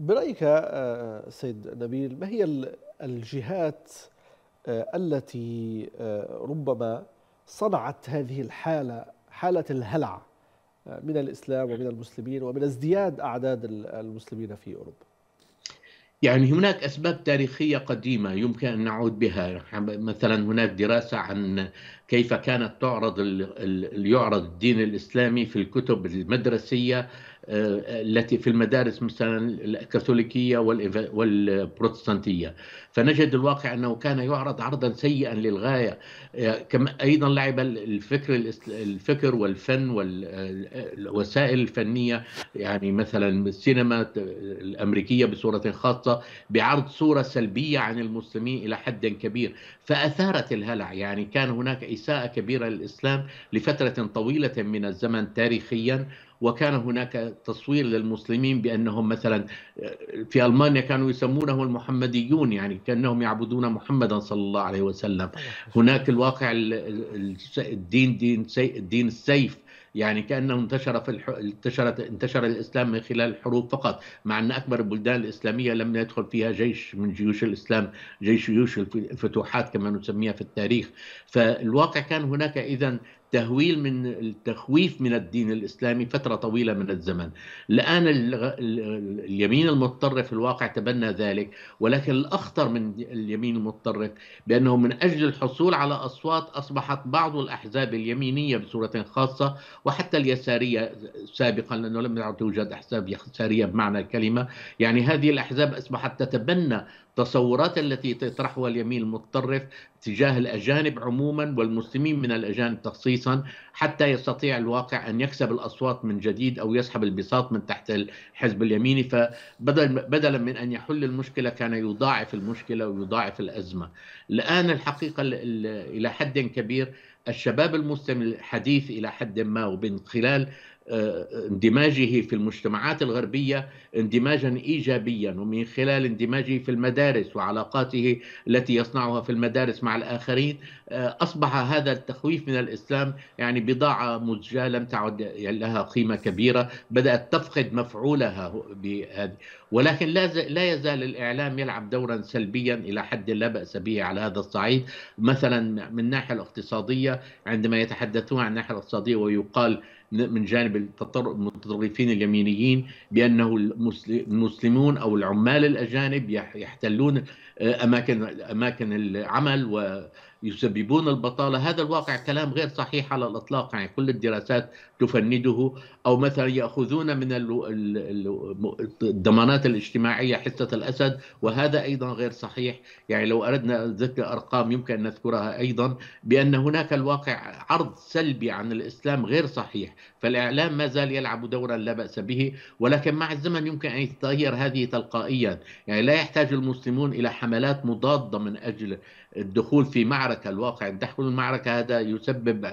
برأيك آه، آه، سيد نبيل ما هي الجهات آه، التي ربما صنعت هذه الحالة حالة الهلع من الإسلام ومن المسلمين ومن ازدياد أعداد المسلمين في أوروبا يعني هناك أسباب تاريخية قديمة يمكن أن نعود بها مثلا هناك دراسة عن كيف كانت تعرض يعرض الدين الاسلامي في الكتب المدرسيه آه، التي في المدارس مثلا الكاثوليكيه والبروتستانتيه فنجد الواقع انه كان يعرض عرضا سيئا للغايه آه، كما ايضا لعب الفكر الفكر والفن والوسائل آه، الفنيه يعني مثلا السينما الامريكيه بصوره خاصه بعرض صوره سلبيه عن المسلمين الى حد كبير فاثارت الهلع يعني كان هناك إساءة كبيرة للإسلام لفترة طويلة من الزمن تاريخيا وكان هناك تصوير للمسلمين بانهم مثلا في المانيا كانوا يسمونه المحمديون يعني كانهم يعبدون محمدا صلى الله عليه وسلم هناك الواقع الدين دين الدين السيف يعني كانه انتشر في الح... انتشرت انتشر الاسلام من خلال الحروب فقط مع ان اكبر البلدان الاسلاميه لم يدخل فيها جيش من جيوش الاسلام جيش جيوش الفتوحات كما نسميها في التاريخ فالواقع كان هناك اذا تهويل من التخويف من الدين الاسلامي فتره طويله من الزمن. الان اليمين المتطرف في الواقع تبنى ذلك، ولكن الاخطر من اليمين المتطرف بانه من اجل الحصول على اصوات اصبحت بعض الاحزاب اليمينيه بصوره خاصه وحتى اليساريه سابقا لانه لم يعد توجد احزاب يساريه بمعنى الكلمه، يعني هذه الاحزاب اصبحت تتبنى التصورات التي تطرحها اليمين المتطرف تجاه الأجانب عموما والمسلمين من الأجانب تخصيصا حتى يستطيع الواقع أن يكسب الأصوات من جديد أو يسحب البساط من تحت الحزب اليميني فبدل بدلا من أن يحل المشكلة كان يضاعف المشكلة ويضاعف الأزمة الآن الحقيقة إلى حد كبير الشباب المسلم الحديث إلى حد ما ومن خلال اندماجه في المجتمعات الغربيه اندماجا ايجابيا ومن خلال اندماجه في المدارس وعلاقاته التي يصنعها في المدارس مع الاخرين آه، اصبح هذا التخويف من الاسلام يعني بضاعه مزجاه لم تعد يعني لها قيمه كبيره بدات تفقد مفعولها بهذه ولكن لا يزال الاعلام يلعب دورا سلبيا الى حد لا باس به على هذا الصعيد مثلا من الناحيه الاقتصاديه عندما يتحدثون عن الناحيه الاقتصاديه ويقال من جانب المتطرفين اليمينيين بانه المسلمون او العمال الاجانب يحتلون آه، اماكن اماكن العمل و يسببون البطالة هذا الواقع كلام غير صحيح على الإطلاق يعني كل الدراسات تفنده أو مثلا يأخذون من الضمانات الاجتماعية حصة الأسد وهذا أيضا غير صحيح يعني لو أردنا ذكر أرقام يمكن أن نذكرها أيضا بأن هناك الواقع عرض سلبي عن الإسلام غير صحيح فالإعلام ما زال يلعب دورا لا بأس به ولكن مع الزمن يمكن أن يتغير هذه تلقائيا يعني لا يحتاج المسلمون إلى حملات مضادة من أجل الدخول في معركة المعركة الواقع أن تحول المعركة هذا يسبب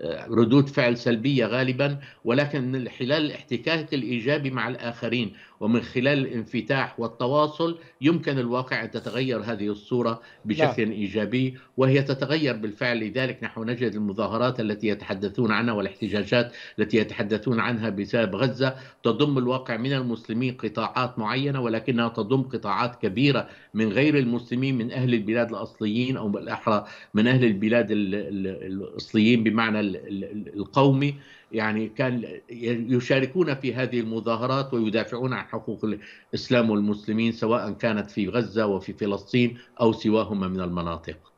آه، ردود فعل سلبية غالبا ولكن من خلال الاحتكاك الإيجابي مع الآخرين ومن خلال الانفتاح والتواصل يمكن الواقع أن تتغير هذه الصورة بشكل لا. نعم. إيجابي وهي تتغير بالفعل لذلك نحن نجد المظاهرات التي يتحدثون عنها والاحتجاجات التي يتحدثون عنها بسبب غزة تضم الواقع من المسلمين قطاعات معينة ولكنها تضم قطاعات كبيرة من غير المسلمين من أهل البلاد الأصليين أو بالأحرى من أهل البلاد الأصليين بمعنى القومي يعني كان يشاركون في هذه المظاهرات ويدافعون عن حقوق الاسلام والمسلمين سواء كانت في غزه وفي فلسطين او سواهما من المناطق